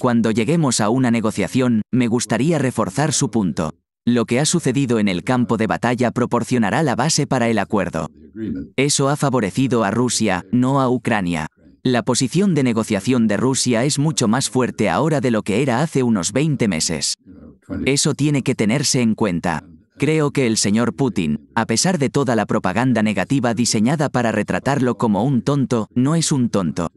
Cuando lleguemos a una negociación, me gustaría reforzar su punto. Lo que ha sucedido en el campo de batalla proporcionará la base para el acuerdo. Eso ha favorecido a Rusia, no a Ucrania. La posición de negociación de Rusia es mucho más fuerte ahora de lo que era hace unos 20 meses. Eso tiene que tenerse en cuenta. Creo que el señor Putin, a pesar de toda la propaganda negativa diseñada para retratarlo como un tonto, no es un tonto.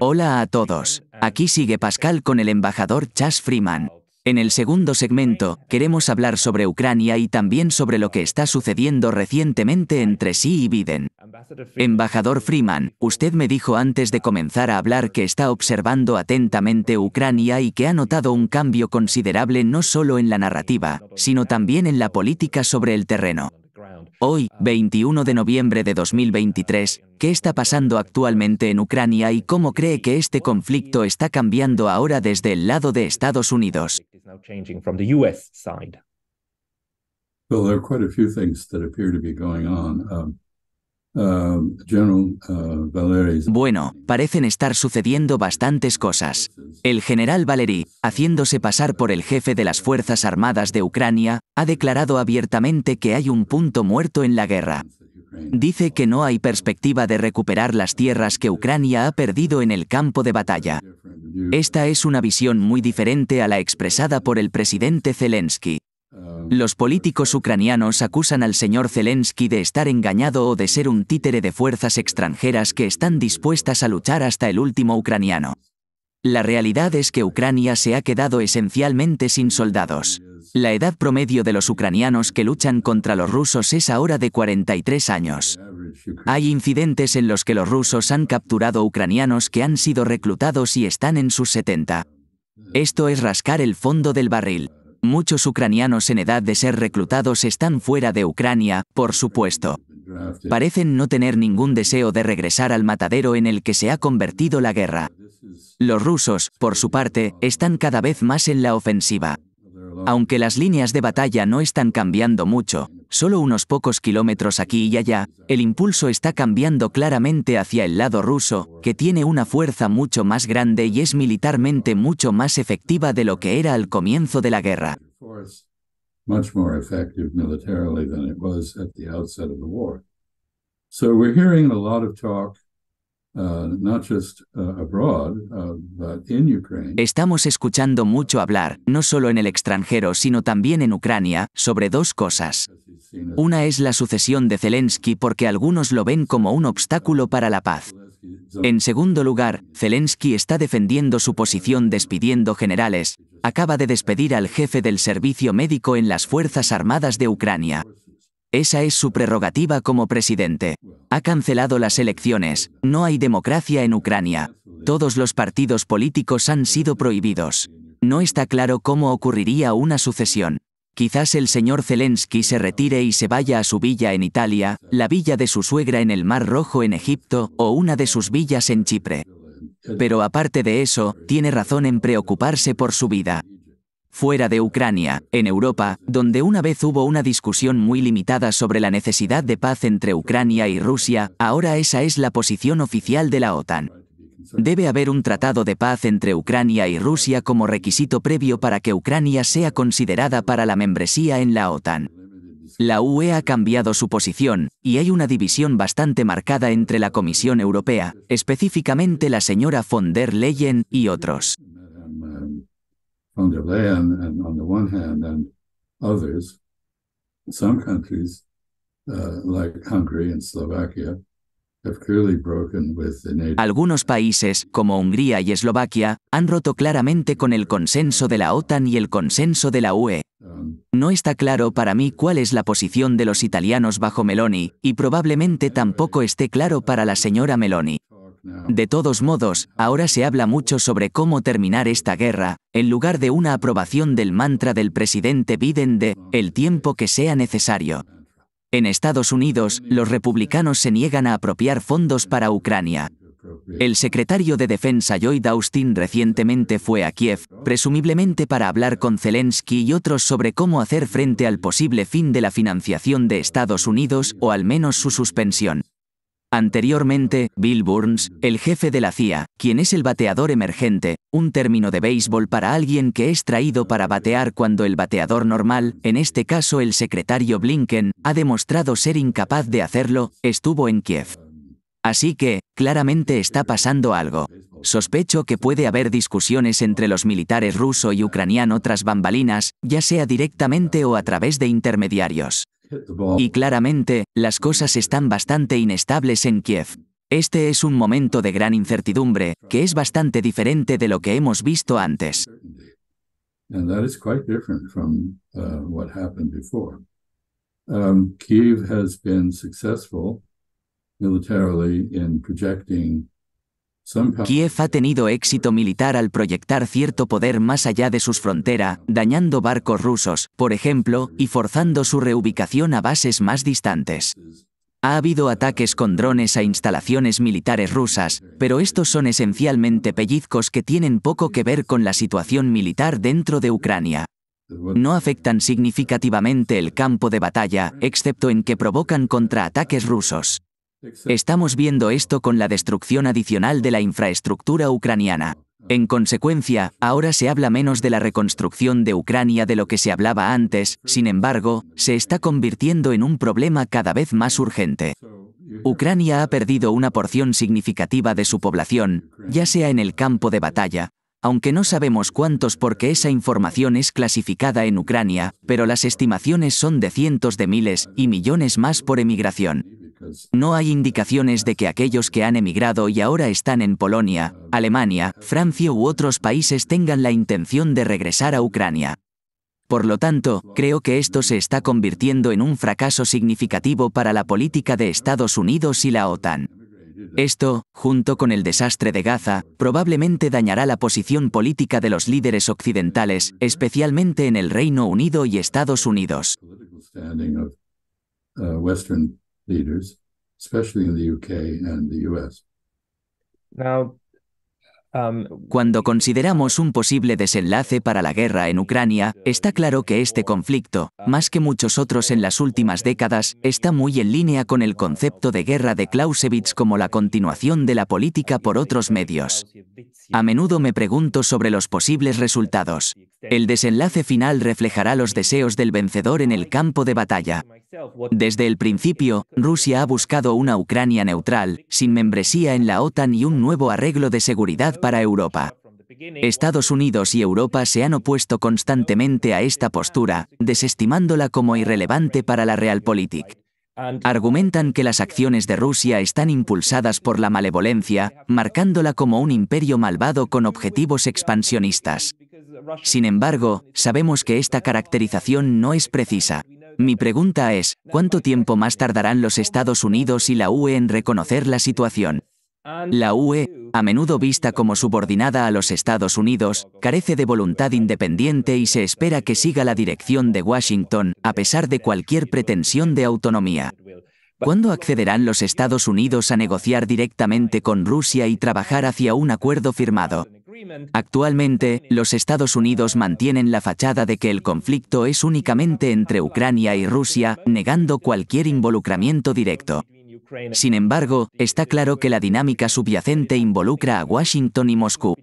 Hola a todos. Aquí sigue Pascal con el embajador Chas Freeman. En el segundo segmento, queremos hablar sobre Ucrania y también sobre lo que está sucediendo recientemente entre sí y Biden. Embajador Freeman, usted me dijo antes de comenzar a hablar que está observando atentamente Ucrania y que ha notado un cambio considerable no solo en la narrativa, sino también en la política sobre el terreno. Hoy, 21 de noviembre de 2023, ¿qué está pasando actualmente en Ucrania y cómo cree que este conflicto está cambiando ahora desde el lado de Estados Unidos? bueno, parecen estar sucediendo bastantes cosas. El general Valery, haciéndose pasar por el jefe de las Fuerzas Armadas de Ucrania, ha declarado abiertamente que hay un punto muerto en la guerra. Dice que no hay perspectiva de recuperar las tierras que Ucrania ha perdido en el campo de batalla. Esta es una visión muy diferente a la expresada por el presidente Zelensky. Los políticos ucranianos acusan al señor Zelensky de estar engañado o de ser un títere de fuerzas extranjeras que están dispuestas a luchar hasta el último ucraniano. La realidad es que Ucrania se ha quedado esencialmente sin soldados. La edad promedio de los ucranianos que luchan contra los rusos es ahora de 43 años. Hay incidentes en los que los rusos han capturado ucranianos que han sido reclutados y están en sus 70. Esto es rascar el fondo del barril. Muchos ucranianos en edad de ser reclutados están fuera de Ucrania, por supuesto parecen no tener ningún deseo de regresar al matadero en el que se ha convertido la guerra. Los rusos, por su parte, están cada vez más en la ofensiva. Aunque las líneas de batalla no están cambiando mucho, solo unos pocos kilómetros aquí y allá, el impulso está cambiando claramente hacia el lado ruso, que tiene una fuerza mucho más grande y es militarmente mucho más efectiva de lo que era al comienzo de la guerra. Estamos escuchando mucho hablar, no solo en el extranjero, sino también en Ucrania, sobre dos cosas. Una es la sucesión de Zelensky porque algunos lo ven como un obstáculo para la paz. En segundo lugar, Zelensky está defendiendo su posición despidiendo generales. Acaba de despedir al jefe del servicio médico en las Fuerzas Armadas de Ucrania. Esa es su prerrogativa como presidente. Ha cancelado las elecciones. No hay democracia en Ucrania. Todos los partidos políticos han sido prohibidos. No está claro cómo ocurriría una sucesión. Quizás el señor Zelensky se retire y se vaya a su villa en Italia, la villa de su suegra en el Mar Rojo en Egipto o una de sus villas en Chipre. Pero aparte de eso, tiene razón en preocuparse por su vida. Fuera de Ucrania, en Europa, donde una vez hubo una discusión muy limitada sobre la necesidad de paz entre Ucrania y Rusia, ahora esa es la posición oficial de la OTAN. Debe haber un tratado de paz entre Ucrania y Rusia como requisito previo para que Ucrania sea considerada para la membresía en la OTAN. La UE ha cambiado su posición, y hay una división bastante marcada entre la Comisión Europea, específicamente la señora von der Leyen y otros. Some countries uh, like Hungary and Slovakia algunos países, como Hungría y Eslovaquia, han roto claramente con el consenso de la OTAN y el consenso de la UE. Um, no está claro para mí cuál es la posición de los italianos bajo Meloni, y probablemente tampoco esté claro para la señora Meloni. De todos modos, ahora se habla mucho sobre cómo terminar esta guerra, en lugar de una aprobación del mantra del presidente Biden de el tiempo que sea necesario. En Estados Unidos, los republicanos se niegan a apropiar fondos para Ucrania. El secretario de Defensa Lloyd Austin recientemente fue a Kiev, presumiblemente para hablar con Zelensky y otros sobre cómo hacer frente al posible fin de la financiación de Estados Unidos o al menos su suspensión. Anteriormente, Bill Burns, el jefe de la CIA, quien es el bateador emergente, un término de béisbol para alguien que es traído para batear cuando el bateador normal, en este caso el secretario Blinken, ha demostrado ser incapaz de hacerlo, estuvo en Kiev. Así que, claramente está pasando algo. Sospecho que puede haber discusiones entre los militares ruso y ucraniano tras bambalinas, ya sea directamente o a través de intermediarios. Y claramente, las cosas están bastante inestables en Kiev. Este es un momento de gran incertidumbre, que es bastante diferente de lo que hemos visto antes. Kiev has been successful militarily in projecting Kiev ha tenido éxito militar al proyectar cierto poder más allá de sus fronteras, dañando barcos rusos, por ejemplo, y forzando su reubicación a bases más distantes. Ha habido ataques con drones a instalaciones militares rusas, pero estos son esencialmente pellizcos que tienen poco que ver con la situación militar dentro de Ucrania. No afectan significativamente el campo de batalla, excepto en que provocan contraataques rusos. Estamos viendo esto con la destrucción adicional de la infraestructura ucraniana. Ah. En consecuencia, ahora se habla menos de la reconstrucción de Ucrania de lo que se hablaba antes, sin embargo, se está convirtiendo en un problema cada vez más urgente. Ucrania ha perdido una porción significativa de su población, ya sea en el campo de batalla, aunque no sabemos cuántos porque esa información es clasificada en Ucrania, pero las estimaciones son de cientos de miles y millones más por emigración. No hay indicaciones de que aquellos que han emigrado y ahora están en Polonia, Alemania, Francia u otros países tengan la intención de regresar a Ucrania. Por lo tanto, creo que esto se está convirtiendo en un fracaso significativo para la política de Estados Unidos y la OTAN. Esto, junto con el desastre de Gaza, probablemente dañará la posición política de los líderes occidentales, especialmente en el Reino Unido y Estados Unidos. Um, Cuando consideramos un posible desenlace para la guerra en Ucrania, está claro que este conflicto, más que muchos otros en las últimas décadas, está muy en línea con el concepto de guerra de Clausewitz como la continuación de la política por otros medios. A menudo me pregunto sobre los posibles resultados. El desenlace final reflejará los deseos del vencedor en el campo de batalla. Desde el principio, Rusia ha buscado una Ucrania neutral, sin membresía en la OTAN y un nuevo arreglo de seguridad para Europa. Estados Unidos y Europa se han opuesto constantemente a esta postura, desestimándola como irrelevante para la Realpolitik. Argumentan que las acciones de Rusia están impulsadas por la malevolencia, marcándola como un imperio malvado con objetivos expansionistas. Sin embargo, sabemos que esta caracterización no es precisa. Mi pregunta es, ¿cuánto tiempo más tardarán los Estados Unidos y la UE en reconocer la situación? La UE, a menudo vista como subordinada a los Estados Unidos, carece de voluntad independiente y se espera que siga la dirección de Washington, a pesar de cualquier pretensión de autonomía. ¿Cuándo accederán los Estados Unidos a negociar directamente con Rusia y trabajar hacia un acuerdo firmado? Actualmente, los Estados Unidos mantienen la fachada de que el conflicto es únicamente entre Ucrania y Rusia, negando cualquier involucramiento directo. Sin embargo, está claro que la dinámica subyacente involucra a Washington y Moscú.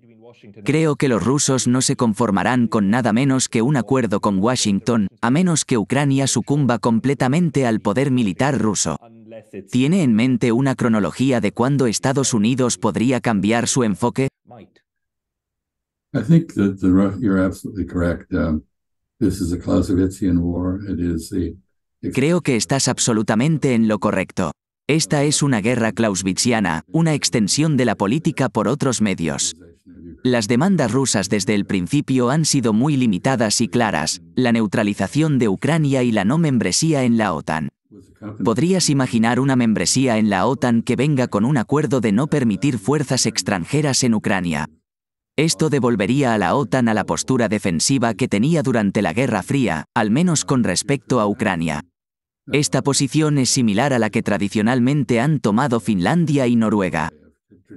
Creo que los rusos no se conformarán con nada menos que un acuerdo con Washington, a menos que Ucrania sucumba completamente al poder militar ruso. ¿Tiene en mente una cronología de cuándo Estados Unidos podría cambiar su enfoque? Creo que estás absolutamente en lo correcto. Esta es una guerra klauswitziana, una extensión de la política por otros medios. Las demandas rusas desde el principio han sido muy limitadas y claras, la neutralización de Ucrania y la no membresía en la OTAN. ¿Podrías imaginar una membresía en la OTAN que venga con un acuerdo de no permitir fuerzas extranjeras en Ucrania? Esto devolvería a la OTAN a la postura defensiva que tenía durante la Guerra Fría, al menos con respecto a Ucrania. Esta posición es similar a la que tradicionalmente han tomado Finlandia y Noruega.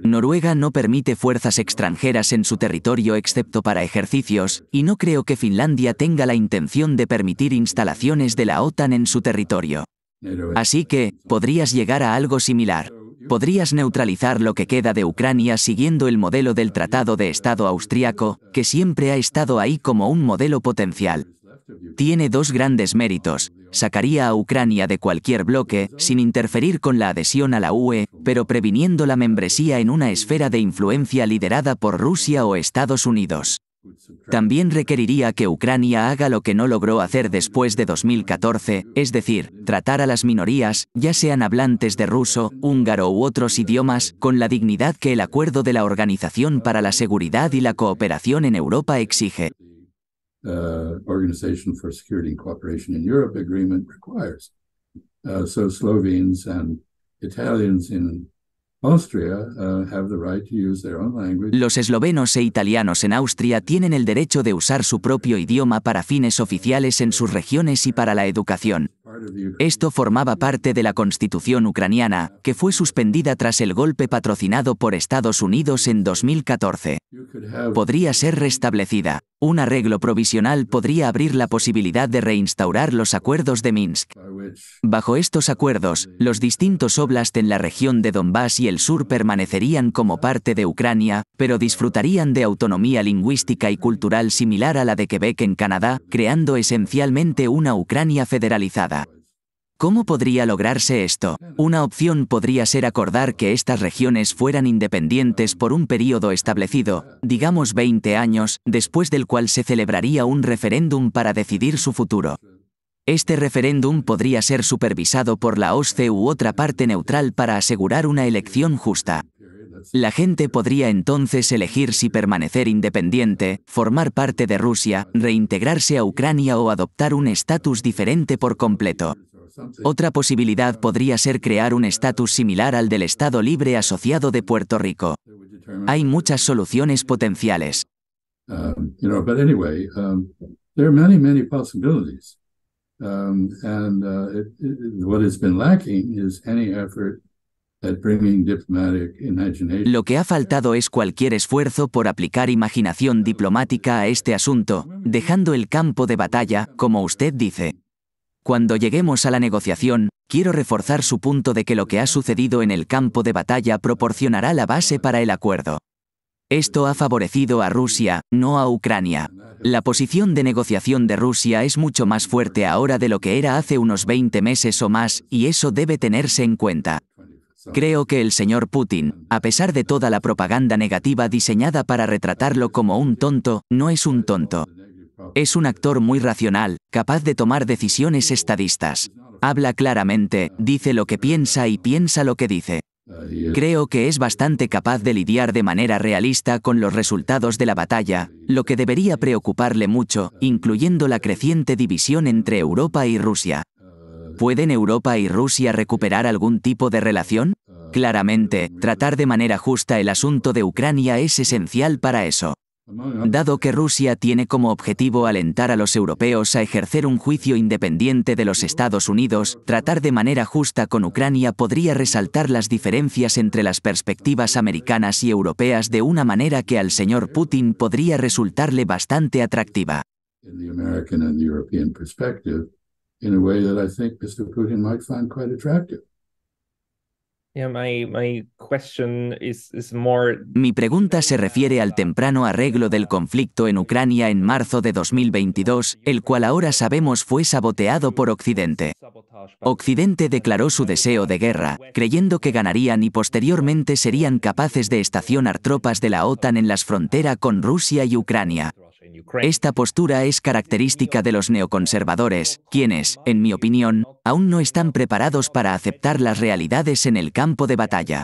Noruega no permite fuerzas extranjeras en su territorio excepto para ejercicios, y no creo que Finlandia tenga la intención de permitir instalaciones de la OTAN en su territorio. Así que, podrías llegar a algo similar. Podrías neutralizar lo que queda de Ucrania siguiendo el modelo del Tratado de Estado austriaco, que siempre ha estado ahí como un modelo potencial. Tiene dos grandes méritos. Sacaría a Ucrania de cualquier bloque, sin interferir con la adhesión a la UE, pero previniendo la membresía en una esfera de influencia liderada por Rusia o Estados Unidos. También requeriría que Ucrania haga lo que no logró hacer después de 2014, es decir, tratar a las minorías, ya sean hablantes de ruso, húngaro u otros idiomas, con la dignidad que el acuerdo de la Organización para la Seguridad y la Cooperación en Europa exige. uh, Organization for Security and Cooperation in Europe agreement requires. Uh, so Slovenes and Italians in Uh, los eslovenos e italianos en Austria tienen el derecho de usar su propio idioma para fines oficiales en sus regiones y para la educación. Esto formaba parte de la constitución ucraniana, que fue suspendida tras el golpe patrocinado por Estados Unidos en 2014. Podría ser restablecida. Un arreglo provisional podría abrir la posibilidad de reinstaurar los acuerdos de Minsk. Bajo estos acuerdos, los distintos oblast en la región de Donbass y el sur permanecerían como parte de Ucrania, pero disfrutarían de autonomía lingüística y cultural similar a la de Quebec en Canadá, creando esencialmente una Ucrania federalizada. ¿Cómo podría lograrse esto? Una opción podría ser acordar que estas regiones fueran independientes por un periodo establecido, digamos 20 años, después del cual se celebraría un referéndum para decidir su futuro. Este referéndum podría ser supervisado por la OSCE u otra parte neutral para asegurar una elección justa. La gente podría entonces elegir si permanecer independiente, formar parte de Rusia, reintegrarse a Ucrania o adoptar un estatus diferente por completo. Otra posibilidad podría ser crear un estatus similar al del Estado Libre Asociado de Puerto Rico. Hay muchas soluciones potenciales. Lo que ha faltado es cualquier esfuerzo por aplicar imaginación diplomática a este asunto, dejando el campo de batalla, como usted dice. Cuando lleguemos a la negociación, quiero reforzar su punto de que lo que ha sucedido en el campo de batalla proporcionará la base para el acuerdo. Esto ha favorecido a Rusia, no a Ucrania. La posición de negociación de Rusia es mucho más fuerte ahora de lo que era hace unos 20 meses o más, y eso debe tenerse en cuenta. Creo que el señor Putin, a pesar de toda la propaganda negativa diseñada para retratarlo como un tonto, no es un tonto. Es un actor muy racional, capaz de tomar decisiones estadistas. Habla claramente, dice lo que piensa y piensa lo que dice. Creo que es bastante capaz de lidiar de manera realista con los resultados de la batalla, lo que debería preocuparle mucho, incluyendo la creciente división entre Europa y Rusia. ¿Pueden Europa y Rusia recuperar algún tipo de relación? Claramente, tratar de manera justa el asunto de Ucrania es esencial para eso. Dado que Rusia tiene como objetivo alentar a los europeos a ejercer un juicio independiente de los Estados Unidos, tratar de manera justa con Ucrania podría resaltar las diferencias entre las perspectivas americanas y europeas de una manera que al señor Putin podría resultarle bastante atractiva. Mi pregunta se refiere al temprano arreglo del conflicto en Ucrania en marzo de 2022, el cual ahora sabemos fue saboteado por Occidente. Occidente declaró su deseo de guerra, creyendo que ganarían y posteriormente serían capaces de estacionar tropas de la OTAN en las fronteras con Rusia y Ucrania. Esta postura es característica de los neoconservadores, quienes, en mi opinión, aún no están preparados para aceptar las realidades en el campo de batalla.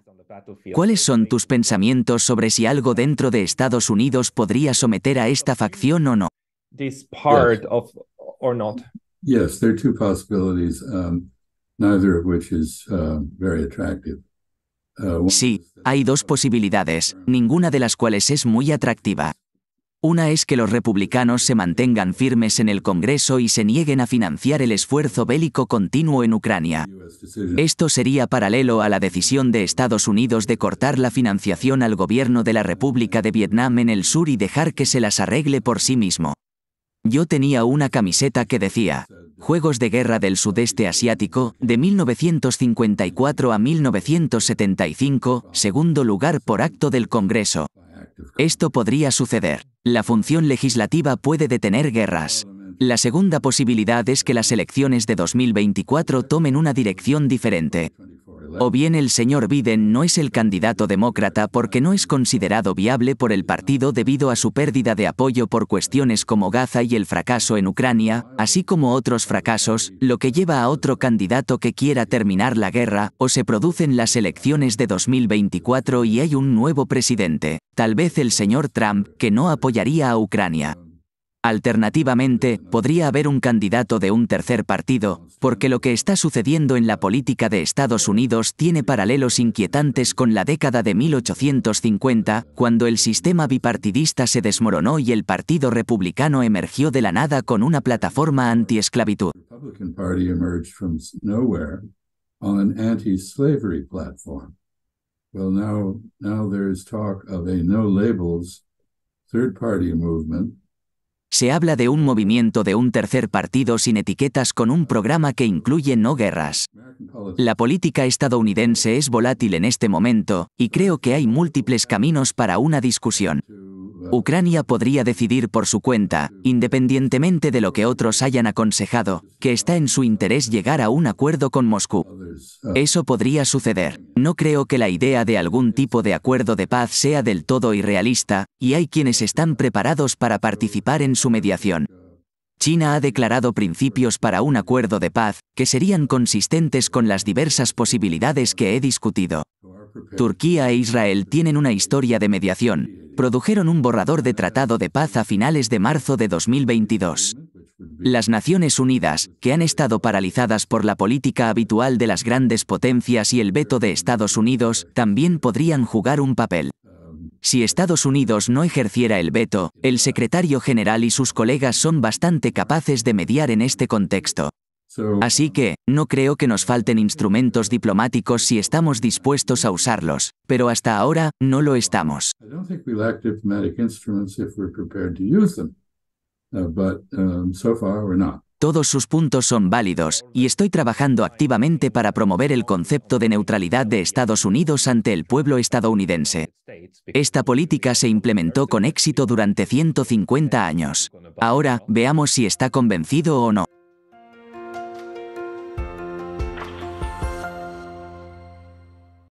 ¿Cuáles son tus pensamientos sobre si algo dentro de Estados Unidos podría someter a esta facción o no? sí, hay dos posibilidades, ninguna de las cuales es muy atractiva. Una es que los republicanos se mantengan firmes en el Congreso y se nieguen a financiar el esfuerzo bélico continuo en Ucrania. Esto sería paralelo a la decisión de Estados Unidos de cortar la financiación al gobierno de la República de Vietnam en el sur y dejar que se las arregle por sí mismo. Yo tenía una camiseta que decía, Juegos de Guerra del Sudeste Asiático, de 1954 a 1975, segundo lugar por acto del Congreso. Esto podría suceder. La función legislativa puede detener guerras. La segunda posibilidad es que las elecciones de 2024 tomen una dirección diferente o bien el señor Biden no es el candidato demócrata porque no es considerado viable por el partido debido a su pérdida de apoyo por cuestiones como Gaza y el fracaso en Ucrania, así como otros fracasos, lo que lleva a otro candidato que quiera terminar la guerra, o se producen las elecciones de 2024 y hay un nuevo presidente, tal vez el señor Trump, que no apoyaría a Ucrania. Alternativamente, podría haber un candidato de un tercer partido, porque lo que está sucediendo en la política de Estados Unidos tiene paralelos inquietantes con la década de 1850, cuando el sistema bipartidista se desmoronó y el Partido Republicano emergió de la nada con una plataforma antiesclavitud. Well, se habla de un movimiento de un tercer partido sin etiquetas con un programa que incluye no guerras. La política estadounidense es volátil en este momento, y creo que hay múltiples caminos para una discusión. Ucrania podría decidir por su cuenta, independientemente de lo que otros hayan aconsejado, que está en su interés llegar a un acuerdo con Moscú. Eso podría suceder. No creo que la idea de algún tipo de acuerdo de paz sea del todo irrealista, y hay quienes están preparados para participar en su mediación. China ha declarado principios para un acuerdo de paz que serían consistentes con las diversas posibilidades que he discutido. Turquía e Israel tienen una historia de mediación. Produjeron un borrador de tratado de paz a finales de marzo de 2022. Las Naciones Unidas, que han estado paralizadas por la política habitual de las grandes potencias y el veto de Estados Unidos, también podrían jugar un papel. Si Estados Unidos no ejerciera el veto, el secretario general y sus colegas son bastante capaces de mediar en este contexto. Así que, no creo que nos falten instrumentos diplomáticos si estamos dispuestos a usarlos, pero hasta ahora no lo estamos. Todos sus puntos son válidos, y estoy trabajando activamente para promover el concepto de neutralidad de Estados Unidos ante el pueblo estadounidense. Esta política se implementó con éxito durante 150 años. Ahora, veamos si está convencido o no.